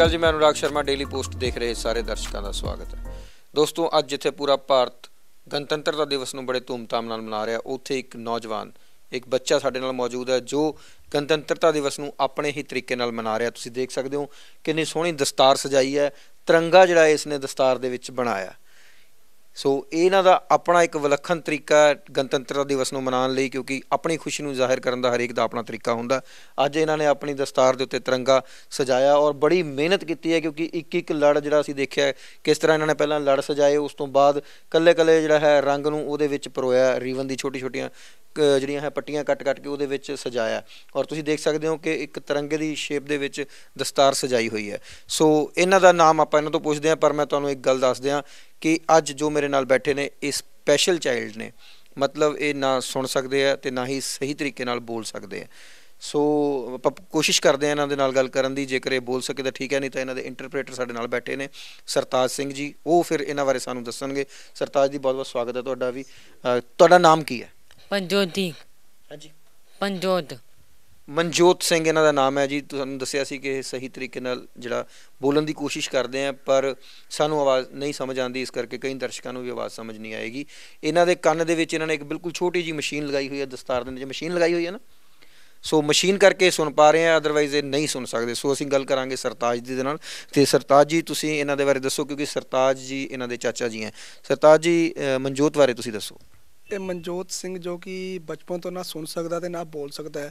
ਅਕਾਲ ਜੀ ਮੈਂ Anurag Sharma daily post ਦੇਖ ਰਹੇ ਸਾਰੇ ਦਰਸ਼ਕਾਂ ਦਾ ਸਵਾਗਤ ਹੈ ਦੋਸਤੋ ਅੱਜ ਜਿੱਥੇ ਪੂਰਾ ਭਾਰਤ ਗਣਤੰਤਰਤਾ ਦਿਵਸ ਨੂੰ ਬੜੇ ਧੂਮਧਾਮ ਨਾਲ ਮਨਾ ਰਿਹਾ ਉੱਥੇ ਇੱਕ ਨੌਜਵਾਨ ਇੱਕ ਬੱਚਾ ਸਾਡੇ ਨਾਲ ਮੌਜੂਦ ਹੈ ਜੋ ਗਣਤੰਤਰਤਾ ਦਿਵਸ ਨੂੰ ਆਪਣੇ ਹੀ ਤਰੀਕੇ ਨਾਲ ਮਨਾ ਰਿਹਾ ਤੁਸੀਂ ਦੇਖ ਸਕਦੇ ਹੋ ਕਿੰਨੀ ਸੋਹਣੀ ਦਸਤਾਰ ਸਜਾਈ ਹੈ ਤਿਰੰਗਾ ਜਿਹੜਾ ਇਸ ਨੇ ਦਸਤਾਰ ਦੇ ਵਿੱਚ ਬਣਾਇਆ ਸੋ ਇਹਨਾਂ ਦਾ ਆਪਣਾ ਇੱਕ ਵਿਲੱਖਣ ਤਰੀਕਾ ਗਣਤੰਤਰ ਦਿਵਸ ਨੂੰ ਮਨਾਉਣ ਲਈ ਕਿਉਂਕਿ ਆਪਣੀ ਖੁਸ਼ੀ ਨੂੰ ਜ਼ਾਹਿਰ ਕਰਨ ਦਾ ਹਰੇਕ ਦਾ ਆਪਣਾ ਤਰੀਕਾ ਹੁੰਦਾ ਅੱਜ ਇਹਨਾਂ ਨੇ ਆਪਣੀ ਦਸਤਾਰ ਦੇ ਉੱਤੇ ਤਿਰੰਗਾ ਸਜਾਇਆ ਔਰ ਬੜੀ ਮਿਹਨਤ ਕੀਤੀ ਹੈ ਕਿਉਂਕਿ ਇੱਕ ਇੱਕ ਲੜ ਜਿਹੜਾ ਅਸੀਂ ਦੇਖਿਆ ਕਿਸ ਤਰ੍ਹਾਂ ਇਹਨਾਂ ਨੇ ਪਹਿਲਾਂ ਲੜ ਸਜਾਏ ਉਸ ਤੋਂ ਬਾਅਦ ਕੱਲੇ-ਕੱਲੇ ਜਿਹੜਾ ਹੈ ਰੰਗ ਨੂੰ ਉਹਦੇ ਵਿੱਚ ਪਰੋਇਆ ਰੀਵਨ ਦੀ ਛੋਟੀ-ਛੋਟੀਆਂ ਜਿਹੜੀਆਂ ਹੈ ਪੱਟੀਆਂ ਕੱਟ-ਕੱਟ ਕੇ ਉਹਦੇ ਵਿੱਚ ਸਜਾਇਆ ਔਰ ਤੁਸੀਂ ਦੇਖ ਸਕਦੇ ਹੋ ਕਿ ਇੱਕ ਤਰੰਗੇ ਦੀ ਸ਼ੇਪ ਦੇ ਵਿੱਚ ਦਸਤਾਰ ਸਜਾਈ ਹੋਈ ਹੈ ਸੋ ਇਹਨਾਂ ਦਾ ਨਾਮ ਆਪਾਂ ਇਹਨਾਂ ਤੋਂ ਪੁੱਛਦੇ ਹਾਂ ਪਰ ਮੈਂ ਤੁਹਾਨੂੰ ਇੱਕ ਗੱਲ ਦੱਸ ਦਿਆਂ ਕਿ ਅੱਜ ਜੋ ਮੇਰੇ ਨਾਲ ਬੈਠੇ ਨੇ ਇਹ ਸਪੈਸ਼ਲ ਚਾਈਲਡ ਨੇ ਮਤਲਬ ਇਹ ਨਾ ਸੁਣ ਸਕਦੇ ਆ ਤੇ ਨਾ ਹੀ ਸਹੀ ਤਰੀਕੇ ਨਾਲ ਬੋਲ ਸਕਦੇ ਆ ਸੋ ਆਪਾਂ ਕੋਸ਼ਿਸ਼ ਕਰਦੇ ਆ ਇਹਨਾਂ ਦੇ ਨਾਲ ਗੱਲ ਕਰਨ ਦੀ ਜੇਕਰ ਇਹ ਬੋਲ ਸਕੇ ਤਾਂ ਠੀਕ ਹੈ ਨਹੀਂ ਤਾਂ ਇਹਨਾਂ ਦੇ ਇੰਟਰਪ੍ਰੀਟਰ ਸਾਡੇ ਨਾਲ ਬੈਠੇ ਨੇ ਸਰਤਾਜ ਸਿੰਘ ਜੀ ਉਹ ਫਿਰ ਇਹਨਾਂ ਬਾਰੇ ਸਾਨੂੰ ਦੱਸਣਗੇ ਸਰਤਾਜ ਜੀ ਬਹੁਤ ਬਹੁਤ ਸਵਾਗਤ ਹੈ ਤੁਹਾਡਾ ਵੀ ਤੁਹਾਡਾ ਨਾਮ ਕੀ ਹੈ ਪੰਜੋਦੀ ਹਾਂਜੀ ਪੰਜੋਦ ਮਨਜੋਤ ਸਿੰਘ ਇਹਨਾਂ ਦਾ ਨਾਮ ਹੈ ਜੀ ਤੁਹਾਨੂੰ ਦੱਸਿਆ ਸੀ ਕਿ ਸਹੀ ਤਰੀਕੇ ਨਾਲ ਜਿਹੜਾ ਬੋਲਣ ਦੀ ਕੋਸ਼ਿਸ਼ ਕਰਦੇ ਆ ਪਰ ਸਾਨੂੰ ਆਵਾਜ਼ ਨਹੀਂ ਸਮਝ ਆਉਂਦੀ ਇਸ ਕਰਕੇ ਕਈ ਦਰਸ਼ਕਾਂ ਨੂੰ ਵੀ ਆਵਾਜ਼ ਸਮਝ ਨਹੀਂ ਆਏਗੀ ਇਹਨਾਂ ਦੇ ਕੰਨ ਦੇ ਵਿੱਚ ਇਹਨਾਂ ਨੇ ਇੱਕ ਬਿਲਕੁਲ ਛੋਟੀ ਜੀ ਮਸ਼ੀਨ ਲਗਾਈ ਹੋਈ ਹੈ ਦਸਤਾਰ ਦੇ ਵਿੱਚ ਮਸ਼ੀਨ ਲਗਾਈ ਹੋਈ ਹੈ ਨਾ ਸੋ ਮਸ਼ੀਨ ਕਰਕੇ ਸੁਣ ਪਾ ਰਹੇ ਆ ਅਦਰਵਾਈਜ਼ ਇਹ ਨਹੀਂ ਸੁਣ ਸਕਦੇ ਸੋ ਅਸੀਂ ਗੱਲ ਕਰਾਂਗੇ ਸਰਤਾਜ ਜੀ ਦੇ ਨਾਲ ਤੇ ਸਰਤਾਜ ਜੀ ਤੁਸੀਂ ਇਹਨਾਂ ਦੇ ਬਾਰੇ ਦੱਸੋ ਕਿਉਂਕਿ ਸਰਤਾਜ ਜੀ ਇਹਨਾਂ ਦੇ ਚਾਚਾ ਜੀ ਹੈ ਸਰਤਾਜ ਜੀ ਮਨਜੋਤ ਬਾਰੇ ਤੁਸੀਂ ਦੱਸੋ ਇਹ ਮਨਜੋਤ ਸਿੰਘ ਜੋ ਕਿ ਬਚਪਨ ਤੋਂ ਨਾ ਸੁਣ ਸਕਦਾ ਤੇ ਨਾ ਬੋਲ ਸਕਦਾ ਹੈ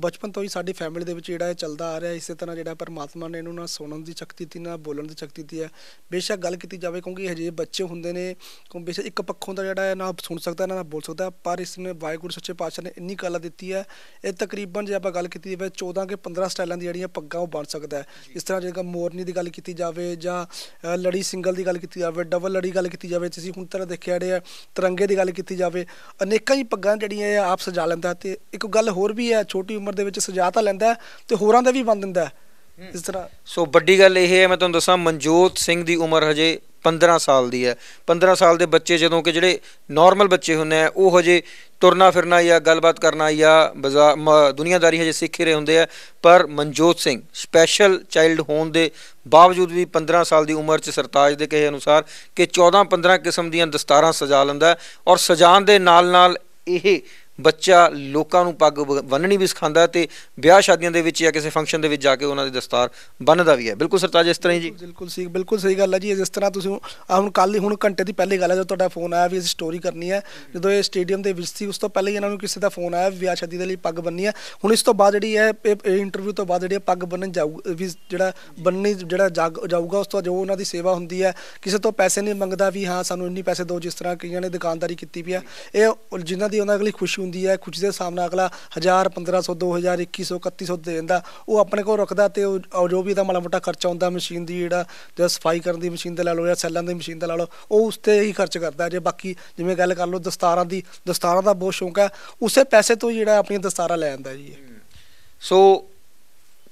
ਬਚਪਨ ਤੋਂ ਹੀ ਸਾਡੀ ਫੈਮਿਲੀ ਦੇ ਵਿੱਚ ਜਿਹੜਾ ਇਹ ਚੱਲਦਾ ਆ ਰਿਹਾ ਇਸੇ ਤਰ੍ਹਾਂ ਜਿਹੜਾ ਪਰਮਾਤਮਾ ਨੇ ਇਹਨੂੰ ਨਾ ਸੁਣਨ ਦੀ ਸ਼ਕਤੀ ਦਿੱਤੀ ਨਾ ਬੋਲਣ ਦੀ ਸ਼ਕਤੀ ਦਿੱਤੀ ਹੈ ਬੇਸ਼ੱਕ ਗੱਲ ਕੀਤੀ ਜਾਵੇ ਕਿਉਂਕਿ ਹਜੇ ਬੱਚੇ ਹੁੰਦੇ ਨੇ ਕਿਉਂ ਬੇਸ਼ੱਕ ਇੱਕ ਪੱਖੋਂ ਦਾ ਜਿਹੜਾ ਨਾ ਸੁਣ ਸਕਦਾ ਨਾ ਬੋਲ ਸਕਦਾ ਪਰ ਇਸ ਨੇ ਵਾਹਿਗੁਰੂ ਸੱਚੇ ਪਾਤਸ਼ਾਹ ਨੇ ਇੰਨੀ ਕਲਾ ਦਿੱਤੀ ਹੈ ਇਹ ਤਕਰੀਬਨ ਜੇ ਆਪਾਂ ਗੱਲ ਕੀਤੀ ਜਾਵੇ 14 ਕੇ 15 ਸਟਾਈਲਾਂ ਦੀ ਜਿਹੜੀਆਂ ਪੱਗਾਂ ਉਹ ਬਣ ਸਕਦਾ ਹੈ ਇਸ ਤਰ੍ਹਾਂ ਜਿਹੜਾ ਮੋਰਨੀ ਦੀ ਗੱਲ ਕੀਤੀ ਜਾਵੇ ਜਾਂ ਲੜੀ ਸਿੰਗਲ ਦੀ ਗੱਲ ਕੀਤੀ ਜਾਵੇ ਡਬਲ ਲੜੀ ਗੱਲ ਕੀਤੀ ਜਾਵੇ ਤੁਸੀਂ ਹੁਣ ਤਰ੍ਹਾਂ ਦੇਖਿਆ ਜਿਹੜੇ ਤਰੰਗੇ ਦੀ ਗੱਲ ਕੀਤੀ ਜਾਵੇ ਜਾਵੇ ਅਨੇਕਾਂ ਹੀ ਪੱਗਾਂ ਜਿਹੜੀਆਂ ਆਪ ਸਜਾ ਲੈਂਦਾ ਤੇ ਇੱਕ ਗੱਲ ਹੋਰ ਵੀ ਹੈ ਛੋਟੀ ਉਮਰ ਦੇ ਵਿੱਚ ਸਜਾ ਤਾਂ ਲੈਂਦਾ ਤੇ ਹੋਰਾਂ ਦਾ ਵੀ ਬੰਨ ਦਿੰਦਾ ਇਸ ਤਰ੍ਹਾਂ ਸੋ ਵੱਡੀ ਗੱਲ ਇਹ ਹੈ ਮੈਂ ਤੁਹਾਨੂੰ ਦੱਸਾਂ ਮਨਜੋਤ ਸਿੰਘ ਦੀ ਉਮਰ ਹਜੇ 15 ਸਾਲ ਦੀ ਹੈ 15 ਸਾਲ ਦੇ ਬੱਚੇ ਜਦੋਂ ਕਿ ਜਿਹੜੇ ਨਾਰਮਲ ਬੱਚੇ ਹੁੰਦੇ ਆ ਉਹ ਹਜੇ ਤੁਰਨਾ ਫਿਰਨਾ ਜਾਂ ਗੱਲਬਾਤ ਕਰਨਾ ਜਾਂ ਦੁਨੀਆਦਾਰੀ ਹਜੇ ਸਿੱਖ ਰਹੇ ਹੁੰਦੇ ਆ ਪਰ ਮਨਜੋਤ ਸਿੰਘ ਸਪੈਸ਼ਲ ਚਾਈਲਡ ਹੋਣ ਦੇ ਬਾਵਜੂਦ ਵੀ 15 ਸਾਲ ਦੀ ਉਮਰ 'ਚ ਸਰਤਾਜ ਦੇ ਕਹੇ ਅਨੁਸਾਰ ਕਿ 14-15 ਕਿਸਮ ਦੀਆਂ ਦਸਤਾਰਾਂ ਸਜਾ ਲੈਂਦਾ ਔਰ ਸਜਾਣ ਦੇ ਨਾਲ-ਨਾਲ ਇਹ ਬੱਚਾ ਲੋਕਾਂ ਨੂੰ ਪੱਗ ਬੰਨਣੀ ਵੀ ਸਿਖਾਉਂਦਾ ਤੇ ਵਿਆਹ ਸ਼ਾਦੀਆਂ ਦੇ ਵਿੱਚ ਜਾਂ ਕਿਸੇ ਫੰਕਸ਼ਨ ਦੇ ਵਿੱਚ ਜਾ ਕੇ ਉਹਨਾਂ ਦੇ ਦਸਤਾਰ ਬੰਨਦਾ ਵੀ ਹੈ ਬਿਲਕੁਲ ਸਰਤਾਜ ਇਸ ਤਰ੍ਹਾਂ ਹੀ ਜੀ ਬਿਲਕੁਲ ਸਹੀ ਬਿਲਕੁਲ ਸਹੀ ਗੱਲ ਹੈ ਜੀ ਜਿਸ ਤਰ੍ਹਾਂ ਤੁਸੀਂ ਹੁਣ ਕੱਲ ਹੀ ਹੁਣ ਘੰਟੇ ਦੀ ਪਹਿਲੀ ਗੱਲ ਹੈ ਜਦੋਂ ਤੁਹਾਡਾ ਫੋਨ ਆਇਆ ਵੀ ਅਸੀਂ ਸਟੋਰੀ ਕਰਨੀ ਹੈ ਜਦੋਂ ਇਹ ਸਟੇਡੀਅਮ ਦੇ ਵਿੱਚ ਸੀ ਉਸ ਤੋਂ ਪਹਿਲਾਂ ਹੀ ਇਹਨਾਂ ਨੂੰ ਕਿਸੇ ਦਾ ਫੋਨ ਆਇਆ ਵਿਆਹ ਸ਼ਾਦੀ ਦੇ ਲਈ ਪੱਗ ਬੰਨਣੀ ਹੈ ਹੁਣ ਇਸ ਤੋਂ ਬਾਅਦ ਜਿਹੜੀ ਹੈ ਇਹ ਇੰਟਰਵਿਊ ਤੋਂ ਬਾਅਦ ਜਿਹੜੀ ਪੱਗ ਬੰਨਣ ਜਾਊ ਵੀ ਜਿਹੜਾ ਬੰਨਣੀ ਜਿਹੜਾ ਜਾਊਗਾ ਉਸ ਤੋਂ ਜੋ ਉਹਨਾਂ ਦੀ ਸੇਵਾ ਹੁੰਦੀ ਹੈ ਕਿਸੇ ਤੋਂ ਪੈਸੇ ਨਹੀਂ ਮੰਗਦਾ ਵੀ ਹਾਂ ਸਾਨੂੰ ਇੰਨੀ ਪੈਸੇ ਦਿਓ ਜਿਸ ਤਰ੍ਹਾਂ ਕਈਆਂ ਨੇ ਦੁਕਾਨਦਾਰੀ ਕੀਤੀ ਵੀ ਹੈ ਇਹ ਜਿਨ੍ਹਾਂ ਦੀ ਉਹਨਾਂ ਅਗਲੀ ਖੁਸ਼ੀ ਹੁੰਦੀ ਹੈ ਕੁਝ ਦੇ ਸਾਹਮਣਾ ਅਗਲਾ 1000 1500 2000 2100 3100 ਦੇ ਦਿੰਦਾ ਉਹ ਆਪਣੇ ਕੋਲ ਰੱਖਦਾ ਤੇ ਉਹ ਜੋ ਵੀ ਇਹਦਾ ਮਾਲਾ ਮੋਟਾ ਖਰਚਾ ਹੁੰਦਾ ਮਸ਼ੀਨ ਦੀ ਜਿਹੜਾ ਤੇ ਸਫਾਈ ਕਰਨ ਦੀ ਮਸ਼ੀਨ ਦਾ ਲਾ ਲਓ ਜਾਂ ਸੈੱਲਾਂ ਦੀ ਮਸ਼ੀਨ ਦਾ ਲਾ ਲਓ ਉਹ ਉਸ ਤੇ ਹੀ ਖਰਚ ਕਰਦਾ ਜੇ ਬਾਕੀ ਜਿਵੇਂ ਗੱਲ ਕਰ ਲਓ ਦਸਤਾਰਾਂ ਦੀ ਦਸਤਾਰਾਂ ਦਾ ਬਹੁਤ ਸ਼ੌਂਕ ਹੈ ਉਸੇ ਪੈਸੇ ਤੋਂ ਜਿਹੜਾ ਆਪਣੀ ਦਸਤਾਰਾਂ ਲੈ ਆਂਦਾ ਜੀ ਸੋ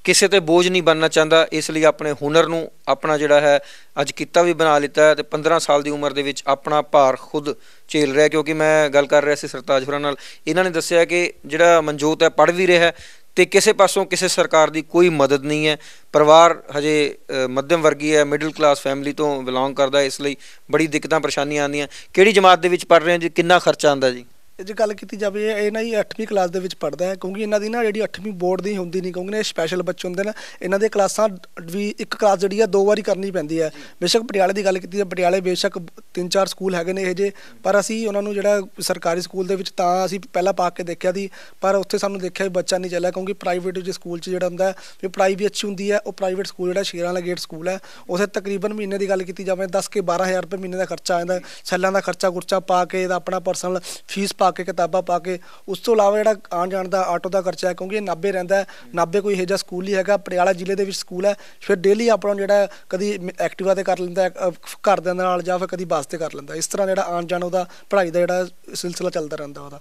ਕਿਸੇ ਤੇ ਬੋਝ ਨਹੀਂ ਬਣਨਾ ਚਾਹੁੰਦਾ ਇਸ ਲਈ ਆਪਣੇ ਹੁਨਰ ਨੂੰ ਆਪਣਾ ਜਿਹੜਾ ਹੈ ਅੱਜ ਕੀਤਾ ਵੀ ਬਣਾ ਲਿੱਤਾ ਤੇ 15 ਸਾਲ ਦੀ ਉਮਰ ਦੇ ਵਿੱਚ ਆਪਣਾ ਭਾਰ ਖੁਦ ਝੇਲ ਰਿਹਾ ਕਿਉਂਕਿ ਮੈਂ ਗੱਲ ਕਰ ਰਿਹਾ ਸੀ ਸਰਤਾਜ ਫਰਾਂ ਨਾਲ ਇਹਨਾਂ ਨੇ ਦੱਸਿਆ ਕਿ ਜਿਹੜਾ ਮਨਜੋਤ ਹੈ ਪੜ ਵੀ ਰਿਹਾ ਤੇ ਕਿਸੇ ਪਾਸੋਂ ਕਿਸੇ ਸਰਕਾਰ ਦੀ ਕੋਈ ਮਦਦ ਨਹੀਂ ਹੈ ਪਰਿਵਾਰ ਹਜੇ ਮੱਧਮ ਵਰਗੀ ਹੈ ਮਿਡਲ ਕਲਾਸ ਫੈਮਿਲੀ ਤੋਂ ਬਿਲੋਂਗ ਕਰਦਾ ਇਸ ਲਈ ਬੜੀ ਦਿੱਕਤਾਂ ਪਰੇਸ਼ਾਨੀਆਂ ਆਉਂਦੀਆਂ ਕਿਹੜੀ ਜਮਾਤ ਦੇ ਵਿੱਚ ਪੜ ਰਹੇ ਹੋ ਜੀ ਕਿੰਨਾ ਖਰਚਾ ਆਉਂਦਾ ਜੀ ਜੇ ਗੱਲ ਕੀਤੀ ਜਾਵੇ ਇਹ ਨਾ ਹੀ 8ਵੀਂ ਕਲਾਸ ਦੇ ਵਿੱਚ ਪੜਦਾ ਹੈ ਕਿਉਂਕਿ ਇਹਨਾਂ ਦੀ ਨਾ ਜਿਹੜੀ 8ਵੀਂ ਬੋਰਡ ਦੀ ਹੁੰਦੀ ਨਹੀਂ ਕਿਉਂਕਿ ਇਹ ਸਪੈਸ਼ਲ ਬੱਚੇ ਹੁੰਦੇ ਨੇ ਇਹਨਾਂ ਦੇ ਕਲਾਸਾਂ ਵੀ ਇੱਕ ਕਲਾਸ ਜਿਹੜੀ ਆ ਦੋ ਵਾਰੀ ਕਰਨੀ ਪੈਂਦੀ ਹੈ ਬੇਸ਼ੱਕ ਪਟਿਆਲੇ ਦੀ ਗੱਲ ਕੀਤੀ ਤਾਂ ਪਟਿਆਲੇ ਬੇਸ਼ੱਕ ਤਿੰਨ ਚਾਰ ਸਕੂਲ ਹੈਗੇ ਨੇ ਇਹ ਜੇ ਪਰ ਅਸੀਂ ਉਹਨਾਂ ਨੂੰ ਜਿਹੜਾ ਸਰਕਾਰੀ ਸਕੂਲ ਦੇ ਵਿੱਚ ਤਾਂ ਅਸੀਂ ਪਹਿਲਾਂ ਪਾ ਕੇ ਦੇਖਿਆ ਸੀ ਪਰ ਉੱਥੇ ਸਾਨੂੰ ਦੇਖਿਆ ਬੱਚਾ ਨਹੀਂ ਚੱਲਿਆ ਕਿਉਂਕਿ ਪ੍ਰਾਈਵੇਟ ਜਿਹੇ ਸਕੂਲ 'ਚ ਜਿਹੜਾ ਹੁੰਦਾ ਵੀ ਪੜ੍ਹਾਈ ਵੀ ਅੱਛੀ ਹੁੰਦੀ ਹੈ ਉਹ ਪ੍ਰਾਈਵੇਟ ਸਕੂਲ ਜਿਹੜਾ ਸ਼ੇਰਾਂ ਵਾਲਾ ਗੇਟ ਸਕੂਲ ਹੈ ਉਸੇ ਤਕਰੀਬਨ ਮਹੀਨੇ ਦੀ ਗੱਲ ਕੀਤੀ ਜਾਵੇ 10 ਕੇ 12000 ਰੁਪਏ ਮਹੀਨੇ ਦਾ ਖਰਚਾ ਆਉਂਦਾ ਸੈੱਲਾਂ ਦਾ ਖਰਚਾ ਗੁਰਚਾ ਪਾ ਕੇ ਇਹਦਾ ਆਪਣਾ ਪਰਸਨਲ ਫੀਸ ਪਾ ਕੇ ਕਿਤਾਬਾਂ ਪਾ ਕੇ ਉਸ ਤੋਂ ਇਲਾਵਾ ਜਿਹੜਾ ਆਉਣ ਜਾਣ ਦਾ ਆਟੋ ਦਾ ਖਰਚਾ ਹੈ ਕਿਉਂਕਿ 90 ਨਾਬੇ ਰਹਿੰਦਾ ਨਾਬੇ ਕੋਈ ਇਹੋ ਜਿਹਾ ਸਕੂਲ ਨਹੀਂ ਹੈਗਾ ਪਟਿਆਲਾ ਜ਼ਿਲ੍ਹੇ ਦੇ ਵਿੱਚ ਸਕੂਲ ਹੈ ਫਿਰ ਡੇਲੀ ਆਪਣਾ ਜਿਹੜਾ ਕਦੀ ਐਕਟਿਵਾ ਤੇ ਕਰ ਲੈਂਦਾ ਘਰਦਿਆਂ ਦੇ ਨਾਲ ਜਾਂ ਫਿਰ ਕਦੀ ਬੱਸ ਤੇ ਕਰ ਲੈਂਦਾ ਇਸ ਤਰ੍ਹਾਂ ਜਿਹੜਾ ਆਉਣ ਜਾਣ ਉਹਦਾ ਪੜ੍ਹਾਈ ਦਾ ਜਿਹੜਾ ਸਿਲਸਿਲਾ ਚੱਲਦਾ ਰਹਿੰਦਾ ਉਹਦਾ